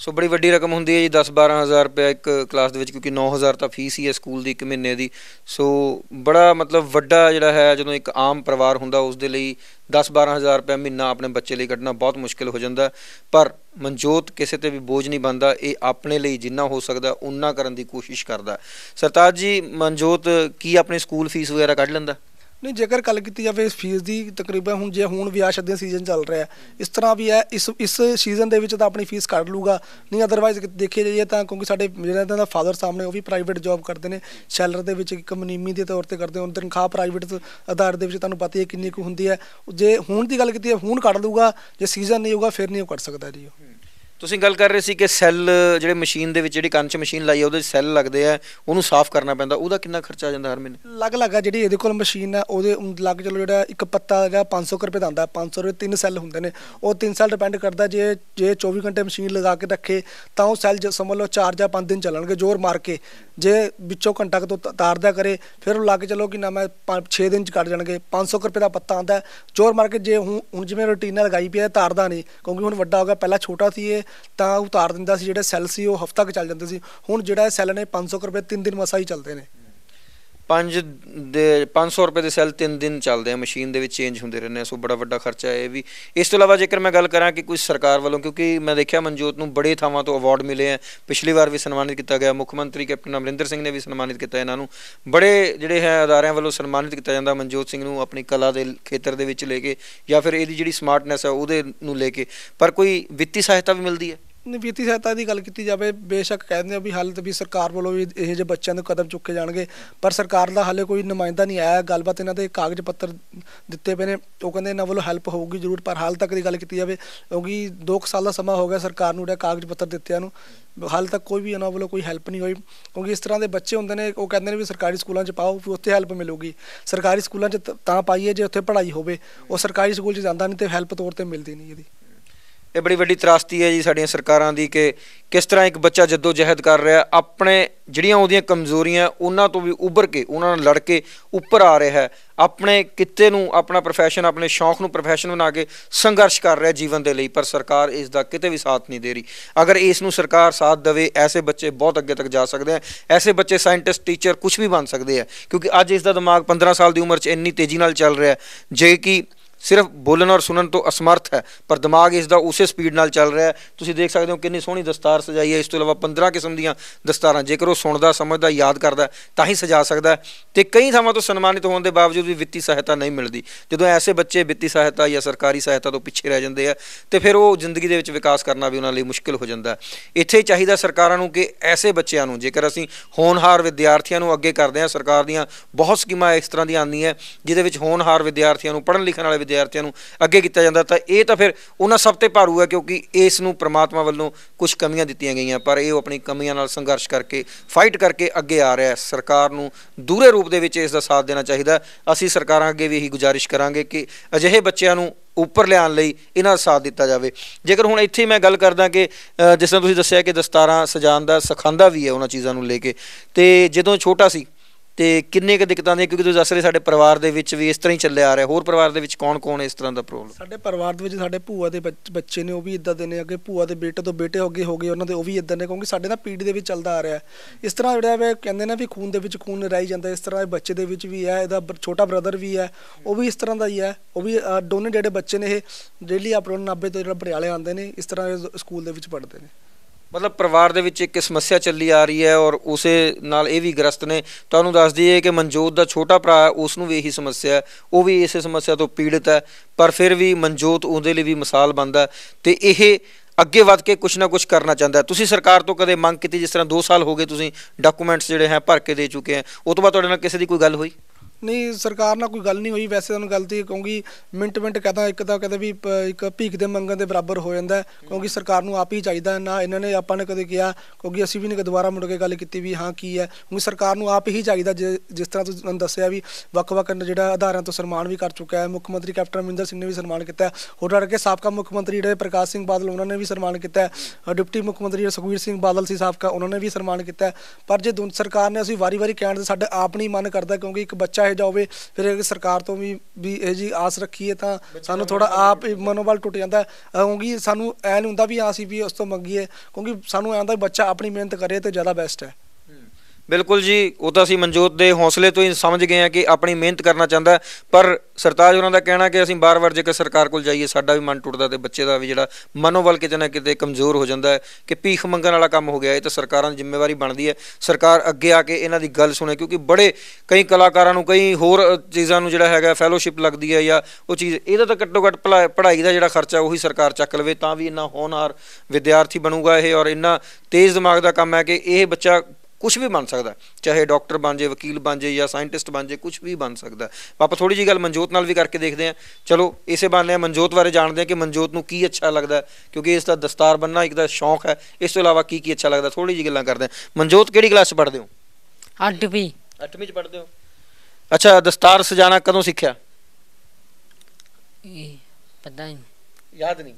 ਸੋ ਬੜੀ ਵੱਡੀ ਰਕਮ ਹੁੰਦੀ ਹੈ ਜੀ 10-12000 ਰੁਪਏ ਇੱਕ ਕਲਾਸ ਦੇ ਵਿੱਚ ਕਿਉਂਕਿ 9000 ਤਾਂ ਫੀਸ ਹੀ ਹੈ ਸਕੂਲ ਦੀ ਇੱਕ ਮਹੀਨੇ ਦੀ ਸੋ ਬੜਾ ਮਤਲਬ ਵੱਡਾ ਜਿਹੜਾ ਹੈ ਜਦੋਂ ਇੱਕ ਆਮ ਪਰਿਵਾਰ ਹੁੰਦਾ ਉਸ ਦੇ ਲਈ 10-12000 ਰੁਪਏ ਮਹੀਨਾ ਆਪਣੇ ਬੱਚੇ ਲਈ ਕੱਢਣਾ ਬਹੁਤ ਮੁਸ਼ਕਿਲ ਹੋ ਜਾਂਦਾ ਪਰ ਮਨਜੋਤ ਕਿਸੇ ਤੇ ਵੀ ਬੋਝ ਨਹੀਂ ਬੰਦਾ ਇਹ ਆਪਣੇ ਲਈ ਜਿੰਨਾ ਹੋ ਸਕਦਾ ਉਨਾ ਕਰਨ ਦੀ ਕੋਸ਼ਿਸ਼ ਕਰਦਾ ਸਰਤਾਜ ਜੀ ਮਨਜੋਤ ਕੀ ਆਪਣੇ ਸਕੂਲ ਫੀਸ ਵਗੈਰਾ ਕੱਢ ਲੈਂਦਾ ਨਹੀਂ ਜੇਕਰ ਗੱਲ ਕੀਤੀ ਜਾਵੇ ਇਸ ਫੀਸ ਦੀ ਤਕਰੀਬਨ ਹੁਣ ਜੇ ਹੁਣ ਵਿਆਹ ਸ਼ਦੀਆਂ ਸੀਜ਼ਨ ਚੱਲ ਰਿਹਾ ਇਸ ਤਰ੍ਹਾਂ ਵੀ ਹੈ ਇਸ ਇਸ ਸੀਜ਼ਨ ਦੇ ਵਿੱਚ ਤਾਂ ਆਪਣੀ ਫੀਸ ਕੱਢ ਲੂਗਾ ਨਹੀਂ ਅਦਰਵਾਈਜ਼ ਦੇਖਿਆ ਜਾਈਏ ਤਾਂ ਕਿਉਂਕਿ ਸਾਡੇ ਜਿਹੜਾ ਇਹਨਾਂ ਦਾ ਫਾਦਰ ਸਾਹਮਣੇ ਉਹ ਵੀ ਪ੍ਰਾਈਵੇਟ ਜੌਬ ਕਰਦੇ ਨੇ ਸ਼ੈਲਰ ਦੇ ਵਿੱਚ ਇੱਕ ਮਨੀਮੀ ਦੇ ਤੌਰ ਤੇ ਕਰਦੇ ਉਹਨਾਂ ਤਨਖਾਹ ਪ੍ਰਾਈਵੇਟ ਆਧਾਰ ਦੇ ਵਿੱਚ ਤੁਹਾਨੂੰ ਪਤਾ ਹੀ ਹੈ ਕਿੰਨੀ ਕੁ ਹੁੰਦੀ ਹੈ ਜੇ ਹੁਣ ਦੀ ਗੱਲ ਕੀਤੀ ਹੈ ਹੁਣ ਕੱਢ ਲੂਗਾ ਜੇ ਸੀਜ਼ਨ ਨਹੀਂ ਹੋਊਗਾ ਫਿਰ ਨਹੀਂ ਉਹ ਕੱਢ ਸਕਦਾ ਜੀ ਤੁਸੀਂ ਗੱਲ ਕਰ ਰਹੇ ਸੀ ਕਿ ਸੈੱਲ ਜਿਹੜੇ ਮਸ਼ੀਨ ਦੇ ਵਿੱਚ ਜਿਹੜੀ ਕੰਚ ਮਸ਼ੀਨ ਲਾਈ ਆ ਉਹਦੇ ਸੈੱਲ ਲੱਗਦੇ ਆ ਉਹਨੂੰ ਸਾਫ਼ ਕਰਨਾ ਪੈਂਦਾ ਉਹਦਾ ਕਿੰਨਾ ਖਰਚਾ ਆ ਜਾਂਦਾ ਹਰ ਮਹੀਨੇ ਲੱਗ ਲੱਗਾ ਜਿਹੜੀ ਇਹਦੇ ਕੋਲ ਮਸ਼ੀਨ ਆ ਉਹਦੇ ਲੱਗ ਚਲੋ ਜਿਹੜਾ ਇੱਕ ਪੱਤਾ ਹੈਗਾ 500 ਰੁਪਏ ਦਾ ਆਂਦਾ 500 ਰੁਪਏ ਤਿੰਨ ਸੈੱਲ ਹੁੰਦੇ ਨੇ ਉਹ ਤਿੰਨ ਸੈੱਲ ਡਿਪੈਂਡ ਕਰਦਾ ਜੇ ਜੇ 24 ਘੰਟੇ ਮਸ਼ੀਨ ਲਗਾ ਕੇ ਰੱਖੇ ਤਾਂ ਉਹ ਸੈੱਲ ਸਮਝ ਲਓ 4 ਜਾਂ 5 ਦਿਨ ਚੱਲਣਗੇ ਜ਼ੋਰ ਮਾਰ ਕੇ ਜੇ ਵਿੱਚੋਂ ਘੰਟਾ ਕੁ ਤੋਂ ਤਾਰਦਾ ਕਰੇ ਫਿਰ ਉਹ ਲੱਗ ਚਲੋ ਕਿ ਨਾ ਮੈਂ 6 ਦਿਨ ਚ ਕੱਢ ਜਾਣਗੇ 500 ਰੁਪਏ ਦਾ ਪੱਤਾ ਆਂਦਾ ਜ਼ੋਰ ਮਾਰ ਕੇ ਜੇ ਹੁਣ ਜਿਵੇਂ ਨਾਲ ਲਗਾਈ ਪਿਆ ਤਾਰਦਾ ਨਹੀਂ ਕਿਉਂਕਿ ਹੁਣ ਵੱਡਾ ਹੋ ਗਿਆ ਪਹਿਲਾਂ ਛੋਟਾ ਸੀ ਇਹ ਤਾਂ ਉਤਾਰ ਦਿੰਦਾ ਸੀ ਜਿਹੜੇ ਸੈੱਲ ਸੀ ਉਹ ਹਫਤਾ ਕੁ ਚੱਲ ਜਾਂਦੇ ਸੀ ਹੁਣ ਜਿਹੜਾ ਸੈੱਲ ਨੇ 500 ਰੁਪਏ 3 ਦਿਨ ਮਸਾ ਹੀ ਚੱਲਦੇ ਨੇ ਪੰਜ ਦੇ 500 ਰੁਪਏ ਦੇ ਸੈੱਲ 3 ਦਿਨ ਚੱਲਦੇ ਆ ਮਸ਼ੀਨ ਦੇ ਵਿੱਚ ਚੇਂਜ ਹੁੰਦੇ ਰਹਿੰਦੇ ਆ ਸੋ ਬੜਾ ਵੱਡਾ ਖਰਚਾ ਹੈ ਇਹ ਵੀ ਇਸ ਤੋਂ ਇਲਾਵਾ ਜੇਕਰ ਮੈਂ ਗੱਲ ਕਰਾਂ ਕਿ ਕੋਈ ਸਰਕਾਰ ਵੱਲੋਂ ਕਿਉਂਕਿ ਮੈਂ ਦੇਖਿਆ ਮਨਜੋਤ ਨੂੰ ਬੜੇ ਥਾਵਾਂ ਤੋਂ ਅਵਾਰਡ ਮਿਲੇ ਆ ਪਿਛਲੀ ਵਾਰ ਵੀ ਸਨਮਾਨਿਤ ਕੀਤਾ ਗਿਆ ਮੁੱਖ ਮੰਤਰੀ ਕੈਪਟਨ ਅਮਰਿੰਦਰ ਸਿੰਘ ਨੇ ਵੀ ਸਨਮਾਨਿਤ ਕੀਤਾ ਇਹਨਾਂ ਨੂੰ ਬੜੇ ਜਿਹੜੇ ਹੈ ਅਦਾਰਿਆਂ ਵੱਲੋਂ ਸਨਮਾਨਿਤ ਕੀਤਾ ਜਾਂਦਾ ਮਨਜੋਤ ਸਿੰਘ ਨੂੰ ਆਪਣੀ ਕਲਾ ਦੇ ਖੇਤਰ ਦੇ ਵਿੱਚ ਲੈ ਕੇ ਜਾਂ ਫਿਰ ਇਹਦੀ ਜਿਹੜੀ ਸਮਾਰਟਨੈਸ ਹੈ ਉਹਦੇ ਨੂੰ ਲੈ ਕੇ ਪਰ ਕੋਈ ਵਿੱਤੀ ਸਹਾਇਤਾ ਵੀ ਮਿਲਦੀ ਹੈ ਵਿੱਤੀ ਸਹਾਇਤਾ ਦੀ ਗੱਲ ਕੀਤੀ ਜਾਵੇ ਬੇਸ਼ੱਕ ਕਹਿੰਦੇ ਆ ਵੀ ਹਾਲਤ ਤੇ ਵੀ ਸਰਕਾਰ ਵੱਲੋਂ ਵੀ ਇਹ ਜਿਹੇ ਬੱਚਿਆਂ ਨੂੰ ਕਦਮ ਚੁੱਕੇ ਜਾਣਗੇ ਪਰ ਸਰਕਾਰ ਦਾ ਹਾਲੇ ਕੋਈ ਨੁਮਾਇੰਦਾ ਨਹੀਂ ਆਇਆ ਗੱਲਬਾਤ ਇਹਨਾਂ ਦੇ ਕਾਗਜ਼ ਪੱਤਰ ਦਿੱਤੇ ਪਏ ਨੇ ਉਹ ਕਹਿੰਦੇ ਇਹਨਾਂ ਵੱਲੋਂ ਹੈਲਪ ਹੋਊਗੀ ਜ਼ਰੂਰ ਪਰ ਹਾਲ ਤੱਕ ਦੀ ਗੱਲ ਕੀਤੀ ਜਾਵੇ ਕਿਉਂਕਿ 2 ਸਾਲ ਦਾ ਸਮਾਂ ਹੋ ਗਿਆ ਸਰਕਾਰ ਨੂੰ ਜਿਹੜਾ ਕਾਗਜ਼ ਪੱਤਰ ਦਿੱਤਿਆਂ ਨੂੰ ਹਾਲ ਤੱਕ ਕੋਈ ਵੀ ਇਹਨਾਂ ਵੱਲੋਂ ਕੋਈ ਹੈਲਪ ਨਹੀਂ ਹੋਈ ਕਿਉਂਕਿ ਇਸ ਤਰ੍ਹਾਂ ਦੇ ਬੱਚੇ ਹੁੰਦੇ ਨੇ ਉਹ ਕਹਿੰਦੇ ਨੇ ਵੀ ਸਰਕਾਰੀ ਸਕੂਲਾਂ 'ਚ ਪਾਓ ਵੀ ਉੱਥੇ ਹੈਲਪ ਮਿਲੂਗੀ ਸਰਕਾਰੀ ਸਕੂਲਾਂ 'ਚ ਤਾਂ ਪਾਈਏ ਜੇ ਉੱਥੇ ਪੜ੍ਹਾਈ ਹੋਵੇ ਉਹ ਸਰਕਾਰੀ ਸਕੂਲ 'ਚ ਜਾਂਦਾ ਨਹੀਂ ਤੇ ਹੈਲਪ ਤੌਰ ਤੇ ਮਿਲਦੀ ਨਹੀਂ ਇਹਦੀ ਇਹ ਬੜੀ ਵੱਡੀ ਤਰਾਸਤੀ ਹੈ ਜੀ ਸਾਡੀਆਂ ਸਰਕਾਰਾਂ ਦੀ ਕਿ ਕਿਸ ਤਰ੍ਹਾਂ ਇੱਕ ਬੱਚਾ ਜਦੋਂ ਜਹਿਦ ਕਰ ਰਿਹਾ ਆਪਣੇ ਜਿਹੜੀਆਂ ਉਹਦੀਆਂ ਕਮਜ਼ੋਰੀਆਂ ਉਹਨਾਂ ਤੋਂ ਵੀ ਉੱਭਰ ਕੇ ਉਹਨਾਂ ਨਾਲ ਲੜ ਕੇ ਉੱਪਰ ਆ ਰਿਹਾ ਹੈ ਆਪਣੇ ਕਿੱਤੇ ਨੂੰ ਆਪਣਾ ਪ੍ਰੋਫੈਸ਼ਨ ਆਪਣੇ ਸ਼ੌਂਕ ਨੂੰ ਪ੍ਰੋਫੈਸ਼ਨ ਬਣਾ ਕੇ ਸੰਘਰਸ਼ ਕਰ ਰਿਹਾ ਜੀਵਨ ਦੇ ਲਈ ਪਰ ਸਰਕਾਰ ਇਸ ਦਾ ਕਿਤੇ ਵੀ ਸਾਥ ਨਹੀਂ ਦੇ ਰਹੀ ਅਗਰ ਇਸ ਨੂੰ ਸਰਕਾਰ ਸਾਥ ਦੇਵੇ ਐਸੇ ਬੱਚੇ ਬਹੁਤ ਅੱਗੇ ਤੱਕ ਜਾ ਸਕਦੇ ਆ ਐਸੇ ਬੱਚੇ ਸਾਇੰਟਿਸਟ ਟੀਚਰ ਕੁਝ ਵੀ ਬਣ ਸਕਦੇ ਆ ਕਿਉਂਕਿ ਅੱਜ ਇਸ ਦਾ ਦਿਮਾਗ 15 ਸਾਲ ਦੀ ਉਮਰ 'ਚ ਇੰਨੀ ਤੇਜ਼ੀ ਨਾਲ ਚੱਲ ਰਿਹਾ ਜੇ ਕਿ ਸਿਰਫ ਬੋਲਣ ਔਰ ਸੁਣਨ ਤੋਂ ਅਸਮਰਥ ਹੈ ਪਰ ਦਿਮਾਗ ਇਸ ਦਾ ਉਸੇ ਸਪੀਡ ਨਾਲ ਚੱਲ ਰਿਹਾ ਹੈ ਤੁਸੀਂ ਦੇਖ ਸਕਦੇ ਹੋ ਕਿੰਨੀ ਸੋਹਣੀ ਦਸਤਾਰ ਸਜਾਈ ਹੈ ਇਸ ਤੋਂ ਇਲਾਵਾ 15 ਕਿਸਮ ਦੀਆਂ ਦਸਤਾਰਾਂ ਜੇਕਰ ਉਹ ਸੁਣਦਾ ਸਮਝਦਾ ਯਾਦ ਕਰਦਾ ਤਾਂ ਹੀ ਸਜਾ ਸਕਦਾ ਤੇ ਕਈ ਥਾਵਾਂ ਤੋਂ ਸਨਮਾਨਿਤ ਹੋਣ ਦੇ ਬਾਵਜੂਦ ਵੀ ਵਿੱਤੀ ਸਹਾਇਤਾ ਨਹੀਂ ਮਿਲਦੀ ਜਦੋਂ ਐਸੇ ਬੱਚੇ ਵਿੱਤੀ ਸਹਾਇਤਾ ਜਾਂ ਸਰਕਾਰੀ ਸਹਾਇਤਾ ਤੋਂ ਪਿੱਛੇ ਰਹਿ ਜਾਂਦੇ ਆ ਤੇ ਫਿਰ ਉਹ ਜ਼ਿੰਦਗੀ ਦੇ ਵਿੱਚ ਵਿਕਾਸ ਕਰਨਾ ਵੀ ਉਹਨਾਂ ਲਈ ਮੁਸ਼ਕਲ ਹੋ ਜਾਂਦਾ ਇੱਥੇ ਚਾਹੀਦਾ ਸਰਕਾਰਾਂ ਨੂੰ ਕਿ ਐਸੇ ਬੱਚਿਆਂ ਨੂੰ ਜੇਕਰ ਅਸੀਂ ਹੋਣਹਾਰ ਵਿਦਿਆਰਥੀਆਂ ਨੂੰ ਅੱਗੇ ਕਰਦੇ ਹਾਂ ਸਰਕਾਰ ਦੀਆਂ ਬਹੁਤ ਸਕੀਮਾਂ ਇਸ ਤਰ੍ਹਾਂ ਦੀਆਂ ਆਉਂਦੀਆਂ ਜਿਹਦੇ ਵਿੱਚ ਹੋਣਹਾਰ ਵਿਦਿਆਰਥੀਆਂ ਨੂੰ ਪੜ੍ਹਨ ਲਿਖਣ ਵਾਲੇ ਵਿਦਿਆਰਥੀਆਂ ਨੂੰ ਅੱਗੇ ਕੀਤਾ ਜਾਂਦਾ ਤਾਂ ਇਹ ਤਾਂ ਫਿਰ ਉਹਨਾਂ ਸਭ ਤੇ ਭਾਰੂ ਹੈ ਕਿਉਂਕਿ ਇਸ ਨੂੰ ਪ੍ਰਮਾਤਮਾ ਵੱਲੋਂ ਕੁਝ ਕਮੀਆਂ ਦਿੱਤੀਆਂ ਗਈਆਂ ਪਰ ਇਹ ਉਹ ਆਪਣੀ ਕਮੀਆਂ ਨਾਲ ਸੰਘਰਸ਼ ਕਰਕੇ ਫਾਈਟ ਕਰਕੇ ਅੱਗੇ ਆ ਰਿਹਾ ਹੈ ਸਰਕਾਰ ਨੂੰ ਦੂਰੇ ਰੂਪ ਦੇ ਵਿੱਚ ਇਸ ਦਾ ਸਾਥ ਦੇਣਾ ਚਾਹੀਦਾ ਅਸੀਂ ਸਰਕਾਰਾਂ ਅੱਗੇ ਵੀ ਇਹੀ ਗੁਜ਼ਾਰਿਸ਼ ਕਰਾਂਗੇ ਕਿ ਅਜਿਹੇ ਬੱਚਿਆਂ ਨੂੰ ਉੱਪਰ ਲਿਆਉਣ ਲਈ ਇਹਨਾਂ ਦਾ ਸਾਥ ਦਿੱਤਾ ਜਾਵੇ ਜੇਕਰ ਹੁਣ ਇੱਥੇ ਮੈਂ ਗੱਲ ਕਰਦਾ ਕਿ ਜਿਸ ਤਰ੍ਹਾਂ ਤੁਸੀਂ ਦੱਸਿਆ ਕਿ ਦਸਤਾਰਾਂ ਸਜਾਉਣ ਦਾ ਸਿਖਾਉਂਦਾ ਵੀ ਹੈ ਉਹਨਾਂ ਚੀਜ਼ਾਂ ਨੂੰ ਲੈ ਕੇ ਤੇ ਜਦੋਂ ਛੋਟਾ ਸੀ ਤੇ ਕਿੰਨੇ ਕੁ ਦਿੱਕਤਾਂ ਦੇ ਕਿਉਂਕਿ ਤੁਸੀਂ ਦੱਸ ਰਹੇ ਸਾਡੇ ਪਰਿਵਾਰ ਦੇ ਵਿੱਚ ਵੀ ਇਸ ਤਰ੍ਹਾਂ ਹੀ ਚੱਲਿਆ ਆ ਰਿਹਾ ਹੋਰ ਪਰਿਵਾਰ ਦੇ ਵਿੱਚ ਕੌਣ-ਕੌਣ ਇਸ ਤਰ੍ਹਾਂ ਦਾ ਪ੍ਰੋਬਲਮ ਸਾਡੇ ਪਰਿਵਾਰ ਦੇ ਵਿੱਚ ਸਾਡੇ ਭੂਆ ਦੇ ਬੱਚੇ ਨੇ ਉਹ ਵੀ ਇਦਾਂ ਦੇ ਨੇ ਅੱਗੇ ਭੂਆ ਦੇ ਬੇਟੇ ਤੋਂ ਬੇਟੇ ਅੱਗੇ ਹੋ ਗਏ ਉਹਨਾਂ ਦੇ ਉਹ ਵੀ ਇਦਾਂ ਨੇ ਕਿਉਂਕਿ ਸਾਡੇ ਨਾਲ ਪੀੜ੍ਹੀ ਦੇ ਵਿੱਚ ਚੱਲਦਾ ਆ ਰਿਹਾ ਇਸ ਤਰ੍ਹਾਂ ਜਿਹੜਾ ਵੀ ਕਹਿੰਦੇ ਨੇ ਵੀ ਖੂਨ ਦੇ ਵਿੱਚ ਖੂਨ ਨਰਾਈ ਜਾਂਦਾ ਇਸ ਤਰ੍ਹਾਂ ਦੇ ਬੱਚੇ ਦੇ ਵਿੱਚ ਵੀ ਹੈ ਇਹਦਾ ਛੋਟਾ ਬ੍ਰਦਰ ਵੀ ਹੈ ਉਹ ਵੀ ਇਸ ਤਰ੍ਹਾਂ ਦਾ ਹੀ ਹੈ ਉਹ ਵੀ ਦੋਨੇ ਜਿਹੜੇ ਬੱਚੇ ਨੇ ਇਹ ਡੇਲੀ ਆਪਰੋਨ 90 ਤੋਂ ਜਿਹੜਾ ਬਰਿਆਲੇ ਆਉਂਦੇ ਨੇ ਇਸ ਤਰ੍ਹਾਂ ਸਕੂਲ ਦੇ ਵਿੱਚ ਪੜ੍ਹਦੇ ਨੇ ਮਤਲਬ ਪਰਿਵਾਰ ਦੇ ਵਿੱਚ ਇੱਕ ਸਮੱਸਿਆ ਚੱਲੀ ਆ ਰਹੀ ਹੈ ਔਰ ਉਸੇ ਨਾਲ ਇਹ ਵੀ ਗ੍ਰਸਤ ਨੇ ਤੁਹਾਨੂੰ ਦੱਸ ਦਈਏ ਕਿ ਮਨਜੋਤ ਦਾ ਛੋਟਾ ਭਰਾ ਉਸ ਨੂੰ ਵੀ ਇਹੀ ਸਮੱਸਿਆ ਹੈ ਉਹ ਵੀ ਇਸੇ ਸਮੱਸਿਆ ਤੋਂ ਪੀੜਿਤ ਹੈ ਪਰ ਫਿਰ ਵੀ ਮਨਜੋਤ ਉਹਦੇ ਲਈ ਵੀ ਮਿਸਾਲ ਬਣਦਾ ਤੇ ਇਹ ਅੱਗੇ ਵਧ ਕੇ ਕੁਝ ਨਾ ਕੁਝ ਕਰਨਾ ਚਾਹੁੰਦਾ ਤੁਸੀਂ ਸਰਕਾਰ ਤੋਂ ਕਦੇ ਮੰਗ ਕੀਤੀ ਜਿਸ ਤਰ੍ਹਾਂ 2 ਸਾਲ ਹੋ ਗਏ ਤੁਸੀਂ ਡਾਕੂਮੈਂਟਸ ਜਿਹੜੇ ਹੈ ਭਰ ਕੇ ਦੇ ਚੁੱਕੇ ਆ ਉਸ ਤੋਂ ਬਾਅਦ ਤੁਹਾਡੇ ਨਾਲ ਕਿਸੇ ਦੀ ਕੋਈ ਗੱਲ ਹੋਈ ਨਹੀਂ ਸਰਕਾਰ ਨਾਲ ਕੋਈ ਗੱਲ ਨਹੀਂ ਹੋਈ ਵੈਸੇ ਤੁਹਾਨੂੰ ਗਲਤੀ ਕਹੂੰਗੀ ਮਿੰਟ ਮਿੰਟ ਕਹਦਾ ਇੱਕ ਤਾਂ ਕਹਦੇ ਵੀ ਇੱਕ ਭੀਖ ਦੇ ਮੰਗਣ ਦੇ ਬਰਾਬਰ ਹੋ ਜਾਂਦਾ ਕਿਉਂਕਿ ਸਰਕਾਰ ਨੂੰ ਆਪ ਹੀ ਚਾਹੀਦਾ ਨਾ ਇਹਨਾਂ ਨੇ ਆਪਾਂ ਨੇ ਕਦੇ ਕਿਹਾ ਕਿਉਂਕਿ ਅਸੀਂ ਵੀ ਨੇ ਦੁਬਾਰਾ ਮੁੜ ਕੇ ਗੱਲ ਕੀਤੀ ਵੀ ਹਾਂ ਕੀ ਹੈ ਕਿਉਂਕਿ ਸਰਕਾਰ ਨੂੰ ਆਪ ਹੀ ਚਾਹੀਦਾ ਜਿਸ ਤਰ੍ਹਾਂ ਤੁਹਾਨੂੰ ਦੱਸਿਆ ਵੀ ਵੱਖ-ਵੱਖ ਜਿਹੜਾ ਆਧਾਰਾਂ ਤੋਂ ਸਨਮਾਨ ਵੀ ਕਰ ਚੁੱਕਾ ਹੈ ਮੁੱਖ ਮੰਤਰੀ ਕੈਪਟਨ ਅਮਰਿੰਦਰ ਸਿੰਘ ਨੇ ਵੀ ਸਨਮਾਨ ਕੀਤਾ ਹੋਰ ਕੇ ਸਾਬਕਾ ਮੁੱਖ ਮੰਤਰੀ ਜਿਹੜੇ ਪ੍ਰਕਾਸ਼ ਸਿੰਘ ਬਾਦਲ ਉਹਨਾਂ ਨੇ ਵੀ ਸਨਮਾਨ ਕੀਤਾ ਡਿਪਟੀ ਮੁੱਖ ਮੰਤਰੀ ਸੁਖਵੀਰ ਸਿੰਘ ਬਾਦਲ ਸੀ ਸਾਬਕਾ ਉਹਨਾਂ ਨੇ ਵੀ ਸਨਮਾਨ ਕੀਤਾ ਪਰ ਜੇ ਸਰਕਾਰ ਨੇ ਅਸੀਂ ਵਾਰੀ-ਵਾਰੀ ਕਹਿਣ ਦੇ ਸਾਡਾ ਆਪ ਨਹੀਂ ਮਨ ਕਰਦਾ ਕਿਉਂਕਿ ਇੱਕ ਬੱਚਾ ਇਹ ਜਾਵੇ ਫਿਰ ਇਹ ਸਰਕਾਰ ਤੋਂ ਵੀ ਵੀ ਇਹ ਜੀ ਆਸ ਰੱਖੀਏ ਤਾਂ ਸਾਨੂੰ ਥੋੜਾ ਆਪ ਮਨੋਬਲ ਟੁੱਟ ਜਾਂਦਾ ਕਿਉਂਕਿ ਸਾਨੂੰ ਐ ਨਹੀਂ ਹੁੰਦਾ ਵੀ ਆਸੀਂ ਵੀ ਉਸ ਤੋਂ ਮੰਗੀਏ ਕਿਉਂਕਿ ਸਾਨੂੰ ਐਂ ਹੁੰਦਾ ਬੱਚਾ ਆਪਣੀ ਮਿਹਨਤ ਕਰੇ ਤੇ ਜ਼ਿਆਦਾ ਬੈਸਟ ਹੈ ਬਿਲਕੁਲ ਜੀ ਉਹ ਤਾਂ ਅਸੀਂ ਮਨਜੋਤ ਦੇ ਹੌਸਲੇ ਤੋਂ ਹੀ ਸਮਝ ਗਏ ਆ ਕਿ ਆਪਣੀ ਮਿਹਨਤ ਕਰਨਾ ਚਾਹੁੰਦਾ ਪਰ ਸਰਤਾਜ ਉਹਨਾਂ ਦਾ ਕਹਿਣਾ ਕਿ ਅਸੀਂ ਬਾਰ-ਬਾਰ ਜੇਕਰ ਸਰਕਾਰ ਕੋਲ ਜਾਈਏ ਸਾਡਾ ਵੀ ਮਨ ਟੁੱਟਦਾ ਤੇ ਬੱਚੇ ਦਾ ਵੀ ਜਿਹੜਾ ਮਨੋਬਲ ਕਿਤੇ ਨਾ ਕਿਤੇ ਕਮਜ਼ੋਰ ਹੋ ਜਾਂਦਾ ਹੈ ਕਿ ਭੀਖ ਮੰਗਣ ਵਾਲਾ ਕੰਮ ਹੋ ਗਿਆ ਇਹ ਤਾਂ ਸਰਕਾਰਾਂ ਦੀ ਜ਼ਿੰਮੇਵਾਰੀ ਬਣਦੀ ਹੈ ਸਰਕਾਰ ਅੱਗੇ ਆ ਕੇ ਇਹਨਾਂ ਦੀ ਗੱਲ ਸੁਣੇ ਕਿਉਂਕਿ ਬੜੇ ਕਈ ਕਲਾਕਾਰਾਂ ਨੂੰ ਕਈ ਹੋਰ ਚੀਜ਼ਾਂ ਨੂੰ ਜਿਹੜਾ ਹੈਗਾ ਫੈਲੋਸ਼ਿਪ ਲੱਗਦੀ ਹੈ ਜਾਂ ਉਹ ਚੀਜ਼ ਇਹਦਾ ਤਾਂ ਘੱਟੋ ਘੱਟ ਪੜ੍ਹਾਈ ਦਾ ਜਿਹੜਾ ਖਰਚਾ ਉਹੀ ਸਰਕਾਰ ਚੱਕ ਲਵੇ ਤਾਂ ਵੀ ਇੰਨਾ ਹੋਣਾਰ ਵਿਦਿਆਰਥੀ ਬਣੂਗਾ ਇਹ ਔਰ ਇੰਨਾ ਤੇਜ਼ ਦਿਮਾਗ ਦਾ ਕੰਮ ਹੈ ਕਿ ਇਹ ਬੱਚਾ ਕੁਝ ਵੀ ਬਣ ਸਕਦਾ ਚਾਹੇ ਡਾਕਟਰ ਬਣ ਜੇ ਵਕੀਲ ਬਣ ਜੇ ਜਾਂ ਸਾਇੰਟਿਸਟ ਬਣ ਜੇ ਕੁਝ ਵੀ ਬਣ ਸਕਦਾ ਆਪਾਂ ਥੋੜੀ ਜੀ ਗੱਲ ਮਨਜੋਤ ਨਾਲ ਵੀ ਕਰਕੇ ਦੇਖਦੇ ਆ ਚਲੋ ਇਸੇ ਬਾਰੇ ਮਨਜੋਤ ਬਾਰੇ ਜਾਣਦੇ ਆ ਕਿ ਮਨਜੋਤ ਨੂੰ ਕੀ ਅੱਛਾ ਲੱਗਦਾ ਕਿਉਂਕਿ ਇਸ ਦਾ ਦਸਤਾਰ ਬੰਨਣਾ ਇੱਕ ਦਾ ਸ਼ੌਂਕ ਹੈ ਇਸ ਤੋਂ ਇਲਾਵਾ ਕੀ ਕੀ ਅੱਛਾ ਲੱਗਦਾ ਥੋੜੀ ਜੀ ਗੱਲਾਂ ਕਰਦੇ ਆ ਮਨਜੋਤ ਕਿਹੜੀ ਕਲਾਸ ਪੜ੍ਹਦੇ ਹੋ 8ਵੀਂ 8ਵੀਂ 'ਚ ਪੜ੍ਹਦੇ ਹੋ ਅੱਛਾ ਦਸਤਾਰ ਸਜਾਣਾ ਕਦੋਂ ਸਿੱਖਿਆ ਇਹ ਪਤਾ ਨਹੀਂ ਯਾਦ ਨਹੀਂ